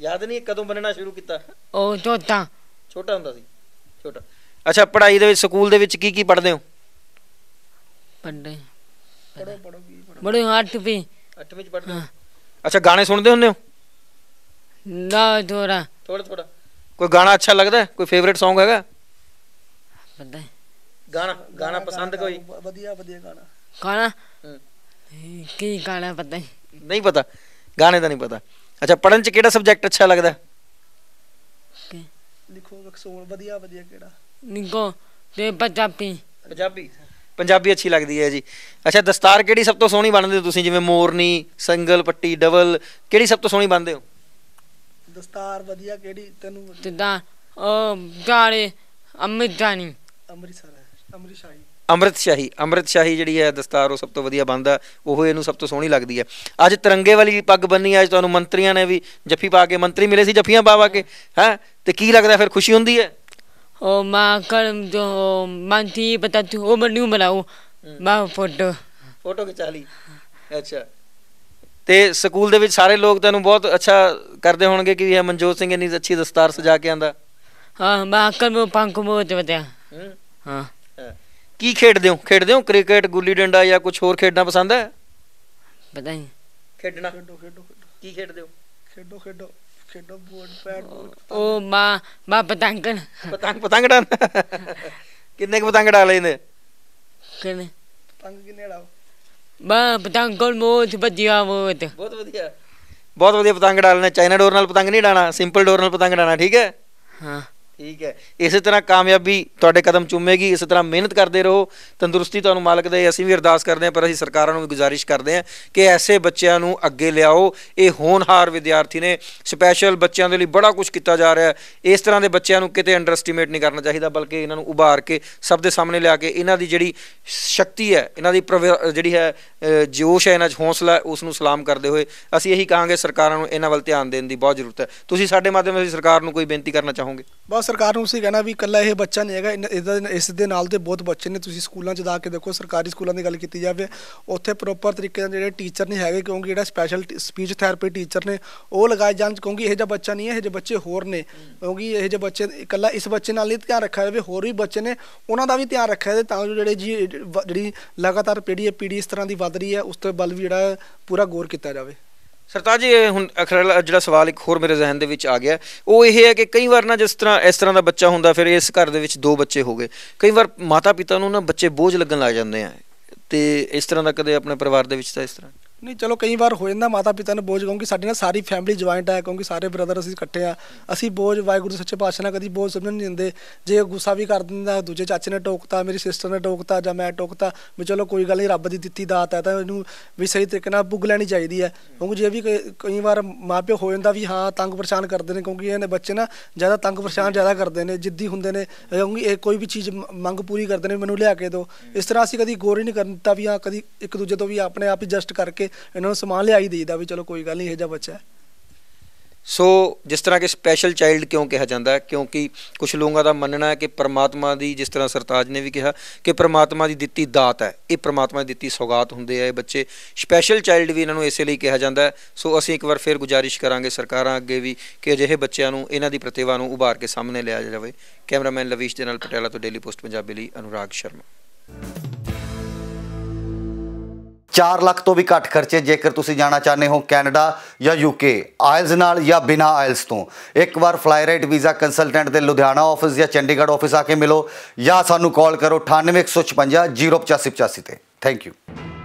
ਯਾਦ ਨਹੀਂ ਕਦੋਂ ਬੰਨਣਾ ਸ਼ੁਰੂ ਕੀਤਾ ਉਹ ਛੋਟਾ ਛੋਟਾ ਹੁੰਦਾ ਸੀ ਛੋਟਾ ਅੱਛਾ ਪੜ੍ਹਾਈ ਦੇ ਵਿੱਚ ਸਕੂਲ ਦੇ ਵਿੱਚ ਕੀ ਕੀ ਪੜ੍ਹਦੇ ਹੋ ਪੜ੍ਹਦੇ ਪੜੋ ਪੜੋ ਕੀ ਬੜੇ ਹੱਟ ਵੀ 8ਵੀਂ ਚ ਪੜਦੇ ਹੋ ਅੱਛਾ ਗਾਣੇ ਸੁਣਦੇ ਹੁੰਦੇ ਹੋ ਨਾ ਥੋੜਾ ਥੋੜਾ ਥੋੜਾ ਕੋਈ ਗਾਣਾ ਅੱਛਾ ਲੱਗਦਾ ਕੋਈ ਫੇਵਰਿਟ Song ਹੈਗਾ ਪੜਦੇ ਗਾਣਾ ਗਾਣਾ ਪਸੰਦ ਕੋਈ ਵਧੀਆ ਵਧੀਆ ਗਾਣਾ ਗਾਣਾ ਕੀ ਗਾਣਾ ਪਤਾ ਨਹੀਂ ਪਤਾ ਗਾਣੇ ਦਾ ਨਹੀਂ ਪਤਾ ਅੱਛਾ ਪੜਨ ਚ ਕਿਹੜਾ ਸਬਜੈਕਟ ਅੱਛਾ ਲੱਗਦਾ ਲਿਖੋ ਰਕਸੋਲ ਵਧੀਆ ਵਧੀਆ ਕਿਹੜਾ ਨਿੰਗੋ ਤੇ ਪੰਜਾਬੀ ਪੰਜਾਬੀ ਪੰਜਾਬੀ ਅੱਛੀ ਲੱਗਦੀ ਹੈ ਜੀ ਅੱਛਾ ਦਸਤਾਰ ਕਿਹੜੀ ਸਭ ਤੋਂ ਸੋਹਣੀ ਬਣਦੇ ਹੋ ਤੁਸੀਂ ਜਿਵੇਂ ਮੋਰਨੀ ਸਿੰਗਲ ਪੱਟੀ ਡਬਲ ਕਿਹੜੀ ਸਭ ਤੋਂ ਸੋਹਣੀ ਬਣਦੇ ਹੋ ਦਸਤਾਰ ਵਧੀਆ ਕਿਹੜੀ ਤੈਨੂੰ ਜਿੱਦਾਂ ਉਹ ਗਾਲੇ ਜਾਨੀ ਅੰਮ੍ਰਿਤਸਰ ਸ਼ਾਹੀ ਅੰਮ੍ਰਿਤ ਸ਼ਾਹੀ ਜਿਹੜੀ ਹੈ ਦਸਤਾਰ ਉਹ ਸਭ ਤੋਂ ਵਧੀਆ ਬੰਦਾ ਉਹ ਇਹਨੂੰ ਸਭ ਤੋਂ ਸੋਹਣੀ ਲੱਗਦੀ ਹੈ ਅੱਜ ਤਿਰੰਗੇ ਵਾਲੀ ਪੱਗ ਬੰਨੀ ਅੱਜ ਤੁਹਾਨੂੰ ਮੰਤਰੀਆਂ ਨੇ ਵੀ ਜੱਫੀ ਪਾ ਕੇ ਮੰਤਰੀ ਮਿਲੇ ਸੀ ਜੱਫੀਆਂ ਪਾਵਾ ਕੇ ਹੈ ਤੇ ਕੀ ਲੱਗਦਾ ਫਿਰ ਖੁਸ਼ੀ ਹੁੰਦੀ ਹੈ o ma कल जो मान थी पता तू ओ मैं न्यू बनाऊ मैं फोटो ਫੋਟੋ ਖਿਚਾ ਲਈ ਅੱਛਾ ਤੇ ਸਕੂਲ ਦੇ ਵਿੱਚ ਸਾਰੇ ਲੋਕ ਤੈਨੂੰ ਬਹੁਤ ਅੱਛਾ ਕਰਦੇ ਹੋਣਗੇ ਕਿ ਇਹ ਮਨਜੋਤ ਸਿੰਘ ਇਨੀ ਅੱਛੀ ਦਸਤਾਰ ਸਜਾ ਕੇ ਆਂਦਾ ਹਾਂ ਮੈਂ ਕਲ ਮੋ ਪੰਕ ਮੋ ਚਵਦਿਆ ਹਾਂ ਕੀ ਖੇਡਦੇ ਹੋ ਖੇਡਦੇ ਹੋ ਕ੍ਰਿਕਟ ਗੁੱਲੀ ਡੰਡਾ ਜਾਂ ਕੁਝ ਹੋਰ ਖੇਡਣਾ ਪਸੰਦ ਹੈ ਪਤਾ ਨਹੀਂ ਖੇਡਣਾ ਖੇਡੋ ਖੇਡੋ ਕੀ ਖੇਡਦੇ ਹੋ ਖੇਡੋ ਖੇਡੋ ਖੇਡੋ ਬੋਰਡ ਪੈਡ ਉਹ ਮਾਂ ਮਾਂ ਪਤੰਗਣ ਪਤੰਗ ਪਤੰਗੜਾ ਕਿੰਨੇ ਕ ਪਤੰਗ ਡਾ ਲੈਂਦੇ ਕਿੰਨੇ ਪਤੰਗ ਕਿੰਨੇ ਡਾਓ ਪਤੰਗ ਪਤੰਗਣ ਮੋਤ ਵਧੀਆ ਮੋਤ ਬਹੁਤ ਵਧੀਆ ਬਹੁਤ ਵਧੀਆ ਪਤੰਗ ਡਾ ਚਾਈਨਾ ਡੋਰ ਨਾਲ ਪਤੰਗ ਨਹੀਂ ਡਾਣਾ ਸਿੰਪਲ ਡੋਰ ਨਾਲ ਪਤੰਗ ਡਾਣਾ ਠੀਕ ਹੈ ਹਾਂ ਠੀਕ ਹੈ ਇਸੇ ਤਰ੍ਹਾਂ ਕਾਮਯਾਬੀ ਤੁਹਾਡੇ ਕਦਮ ਚੁੰਮੇਗੀ ਇਸੇ ਤਰ੍ਹਾਂ ਮਿਹਨਤ ਕਰਦੇ ਰਹੋ ਤੰਦਰੁਸਤੀ ਤੁਹਾਨੂੰ ਮਾਲਕ ਦੇ ਅਸੀਂ ਵੀ ਅਰਦਾਸ ਕਰਦੇ ਹਾਂ ਪਰ ਅਸੀਂ ਸਰਕਾਰਾਂ ਨੂੰ ਵੀ ਗੁਜ਼ਾਰਿਸ਼ ਕਰਦੇ ਹਾਂ ਕਿ ਐਸੇ ਬੱਚਿਆਂ ਨੂੰ ਅੱਗੇ ਲਿਆਓ ਇਹ ਹੋਣਹਾਰ ਵਿਦਿਆਰਥੀ ਨੇ ਸਪੈਸ਼ਲ ਬੱਚਿਆਂ ਦੇ ਲਈ ਬੜਾ ਕੁਝ ਕੀਤਾ ਜਾ ਰਿਹਾ ਹੈ ਇਸ ਤਰ੍ਹਾਂ ਦੇ ਬੱਚਿਆਂ ਨੂੰ ਕਿਤੇ ਅੰਡਰਐਸਟੀਮੇਟ ਨਹੀਂ ਕਰਨਾ ਚਾਹੀਦਾ ਬਲਕਿ ਇਹਨਾਂ ਨੂੰ ਉਭਾਰ ਕੇ ਸਭ ਦੇ ਸਾਹਮਣੇ ਲਿਆ ਕੇ ਇਹਨਾਂ ਦੀ ਜਿਹੜੀ ਸ਼ਕਤੀ ਹੈ ਇਹਨਾਂ ਦੀ ਜਿਹੜੀ ਹੈ ਜੋਸ਼ ਹੈ ਇਹਨਾਂ 'ਚ ਹੌਸਲਾ ਉਸ ਨੂੰ ਸਲਾਮ ਕਰਦੇ ਹੋਏ ਅਸੀਂ ਇਹੀ ਕਹਾਂਗੇ ਸਰਕਾਰਾਂ ਨੂੰ ਇਹਨਾਂ ਵੱਲ ਧਿਆਨ ਦੇਣ ਦੀ ਬਹੁਤ ਜ਼ਰੂਰਤ ਹੈ ਤੁਸੀਂ ਸਾਡੇ ਮਾਧਿਅਮ ਵਿੱਚ ਸਰਕਾਰ ਨੂੰ ਕੋਈ ਬੇਨਤੀ ਕਰਨਾ ਚਾਹੋਗੇ ਬਸ ਸਰਕਾਰ ਨੂੰ ਤੁਸੀਂ ਕਹਿਣਾ ਵੀ ਕੱਲਾ ਇਹ ਬੱਚਾ ਨਹੀਂ ਹੈਗਾ ਇਹਦਾ ਇਸ ਦੇ ਨਾਲ ਤੇ ਬਹੁਤ ਬੱਚੇ ਨੇ ਤੁਸੀਂ ਸਕੂਲਾਂ 'ਚ ਜਾ ਕੇ ਦੇਖੋ ਸਰਕਾਰੀ ਸਕੂਲਾਂ ਦੀ ਗੱਲ ਕੀਤੀ ਜਾਵੇ ਉੱਥੇ ਪ੍ਰੋਪਰ ਤਰੀਕੇ ਨਾਲ ਜਿਹੜੇ ਟੀਚਰ ਨਹੀਂ ਹੈਗੇ ਕਿਉਂਕਿ ਜਿਹੜਾ ਸਪੈਸ਼ਲ ਸਪੀਚ ਥੈਰੇਪੀ ਟੀਚਰ ਨੇ ਉਹ ਲਗਾਏ ਜਾਣ ਕਿਉਂਕਿ ਇਹ ਜਿਹਾ ਬੱਚਾ ਨਹੀਂ ਹੈ ਇਹ ਜਿਹੇ ਬੱਚੇ ਹੋਰ ਨੇ ਕਿਉਂਕਿ ਇਹ ਜਿਹੇ ਬੱਚੇ ਕੱਲਾ ਇਸ ਬੱਚੇ ਨਾਲ ਨਹੀਂ ਧਿਆਨ ਰੱਖਿਆ ਜਾਵੇ ਹੋਰ ਵੀ ਬੱਚੇ ਨੇ ਉਹਨਾਂ ਦਾ ਵੀ ਧਿਆਨ ਰੱਖਿਆ ਜਾਵੇ ਤਾਂ ਜੋ ਜਿਹੜੇ ਜਿਹੜੀ ਲਗਾਤਾਰ ਪੀੜੀ ਹੈ ਪੀੜੀ ਇਸ ਤਰ੍ਹਾਂ ਦੀ ਵੱਧ ਰਹੀ ਹੈ ਉਸ ਤੇ ਬਲ ਵੀ ਜਿਹੜਾ ਪੂਰਾ ਗੌਰ ਕੀਤਾ ਜਾਵੇ ਸਰਤਾਜ ਜੀ ਹੁਣ ਅਖਰਲਾ ਜਿਹੜਾ ਸਵਾਲ ਇੱਕ ਹੋਰ ਮੇਰੇ ਜ਼ਿਹਨ ਦੇ ਵਿੱਚ ਆ ਗਿਆ ਉਹ ਇਹ ਹੈ ਕਿ ਕਈ ਵਾਰ ਨਾ ਜਿਸ ਤਰ੍ਹਾਂ ਇਸ ਤਰ੍ਹਾਂ ਦਾ ਬੱਚਾ ਹੁੰਦਾ ਫਿਰ ਇਸ ਘਰ ਦੇ ਵਿੱਚ ਦੋ ਬੱਚੇ ਹੋ ਗਏ ਕਈ ਵਾਰ ਮਾਤਾ ਪਿਤਾ ਨੂੰ ਨਾ ਬੱਚੇ ਬੋਝ ਲੱਗਣ ਲੱਗ ਜਾਂਦੇ ਆ ਤੇ ਇਸ ਤਰ੍ਹਾਂ ਦਾ ਕਦੇ ਆਪਣੇ ਪਰਿਵਾਰ ਦੇ ਵਿੱਚ ਤਾਂ ਇਸ ਤਰ੍ਹਾਂ ਨਹੀਂ ਚਲੋ ਕਈ ਵਾਰ ਹੋ ਜਾਂਦਾ ਮਾਤਾ ਪਿਤਾ ਨੂੰ ਬੋਝ ਕਿ ਸਾਡੇ ਨਾਲ ਸਾਰੀ ਫੈਮਿਲੀ ਜੁਆਇੰਟ ਹੈ ਕਿਉਂਕਿ ਸਾਰੇ ਬ੍ਰਦਰ ਅਸੀਂ ਇਕੱਠੇ ਆ ਅਸੀਂ ਬੋਝ ਵਾਹਿਗੁਰੂ ਸੱਚੇ ਪਾਤਸ਼ਾਹ ਨਾਲ ਕਦੀ ਬੋਝ ਸਮਝਣ ਨਹੀਂ ਦਿੰਦੇ ਜੇ ਗੁੱਸਾ ਵੀ ਕਰ ਦਿੰਦਾ ਦੂਜੇ ਚਾਚੇ ਨੇ ਟੋਕਤਾ ਮੇਰੀ ਸਿਸਟਰ ਨੇ ਟੋਕਤਾ ਜਾਂ ਮੈਂ ਟੋਕਤਾ ਵੀ ਚਲੋ ਕੋਈ ਗੱਲ ਨਹੀਂ ਰੱਬ ਦੀ ਦਿੱਤੀ ਦਾਤ ਹੈ ਤਾਂ ਇਹਨੂੰ ਵੀ ਸਹੀ ਤਰੀਕੇ ਨਾਲ ਭੁਗ ਲੈਣੀ ਚਾਹੀਦੀ ਹੈ ਕਿਉਂਕਿ ਜੇ ਵੀ ਕਈ ਵਾਰ ਮਾਪੇ ਹੋ ਜਾਂਦਾ ਵੀ ਹਾਂ ਤੰਗ ਪਰੇਸ਼ਾਨ ਕਰਦੇ ਨੇ ਕਿਉਂਕਿ ਇਹਨੇ ਬੱਚੇ ਨਾ ਜ਼ਿਆਦਾ ਤੰਗ ਪਰੇਸ਼ਾਨ ਜ਼ਿਆਦਾ ਕਰਦੇ ਨੇ ਜਿੱਦੀ ਹੁੰਦੇ ਨੇ ਕਿਉਂਕਿ ਇਹ ਕੋਈ ਵੀ ਚੀਜ਼ ਮੰਗ ਪੂਰੀ ਕਰਦੇ ਨੇ ਮੈਨੂੰ ਲਿਆ ਕੇ ਦਿਓ ਇਸ ਤਰ੍ਹਾਂ ਅਸੀਂ ਕਦੀ ਗੌਰ ਹੀ ਨਹੀਂ ਕਰਨ ਦਿੱਤਾ ਵੀ ਹਾਂ ਕਦੀ ਇੱਕ ਦੂਜੇ ਤੋਂ ਵੀ ਆਪਣੇ ਆਪ ਹੀ ਜਸਟ ਕਰਕੇ ਇਹਨਾਂ ਨੂੰ ਸਮਾਨ ਲਿਆਈ ਦੇਈਦਾ ਵੀ ਚਲੋ ਕੋਈ ਗੱਲ ਨਹੀਂ ਇਹ ਜਿਹਾ ਬੱਚਾ ਸੋ ਜਿਸ ਤਰ੍ਹਾਂ ਕਿ ਸਪੈਸ਼ਲ ਚਾਈਲਡ ਕਿਉਂ ਕਿਹਾ ਜਾਂਦਾ ਹੈ ਕਿਉਂਕਿ ਕੁਝ ਲੋਕਾਂ ਦਾ ਮੰਨਣਾ ਹੈ ਕਿ ਪ੍ਰਮਾਤਮਾ ਦੀ ਜਿਸ ਤਰ੍ਹਾਂ ਸਰਤਾਜ ਨੇ ਵੀ ਕਿਹਾ ਕਿ ਪ੍ਰਮਾਤਮਾ ਦੀ ਦਿੱਤੀ ਦਾਤ ਹੈ ਇਹ ਪ੍ਰਮਾਤਮਾ ਦੀ ਦਿੱਤੀ ਸੌਗਾਤ ਹੁੰਦੇ ਆ ਇਹ ਬੱਚੇ ਸਪੈਸ਼ਲ ਚਾਈਲਡ ਵੀ ਇਹਨਾਂ ਨੂੰ ਇਸੇ ਲਈ ਕਿਹਾ ਜਾਂਦਾ ਹੈ ਸੋ ਅਸੀਂ ਇੱਕ ਵਾਰ ਫਿਰ ਗੁਜਾਰਿਸ਼ ਕਰਾਂਗੇ ਸਰਕਾਰਾਂ ਅੱਗੇ ਵੀ ਕਿ ਅਜਿਹੇ ਬੱਚਿਆਂ ਨੂੰ ਇਹਨਾਂ ਦੀ ਪ੍ਰਤਿਭਾ ਨੂੰ ਉਭਾਰ ਕੇ ਸਾਹਮਣੇ ਲਿਆ ਜਾਵੇ ਕੈਮਰਾਮੈਨ ਲਵੀਸ਼ ਦੇ ਨਾਲ ਪਟਿਆਲਾ ਤੋਂ ਡੇਲੀ ਪੋਸਟ ਪੰਜਾਬੀ ਲਈ ਅਨੁਰਾਗ ਸ਼ਰਮਾ 4 ਲੱਖ ਤੋਂ ਵੀ ਘੱਟ ਖਰਚੇ ਜੇਕਰ ਤੁਸੀਂ ਜਾਣਾ ਚਾਹੁੰਦੇ ਹੋ ਕੈਨੇਡਾ ਜਾਂ ਯੂਕੇ ਆਇਲਸ ਨਾਲ ਜਾਂ ਬਿਨਾ ਆਇਲਸ ਤੋਂ ਇੱਕ ਵਾਰ ਰਾਈਟ ਵੀਜ਼ਾ ਕੰਸਲਟੈਂਟ ਦੇ ਲੁਧਿਆਣਾ ਆਫਿਸ ਜਾਂ ਚੰਡੀਗੜ੍ਹ ਆਫਿਸ ਆ ਕੇ ਮਿਲੋ ਜਾਂ ਸਾਨੂੰ ਕਾਲ ਕਰੋ 9815508585 ਤੇ ਥੈਂਕ ਯੂ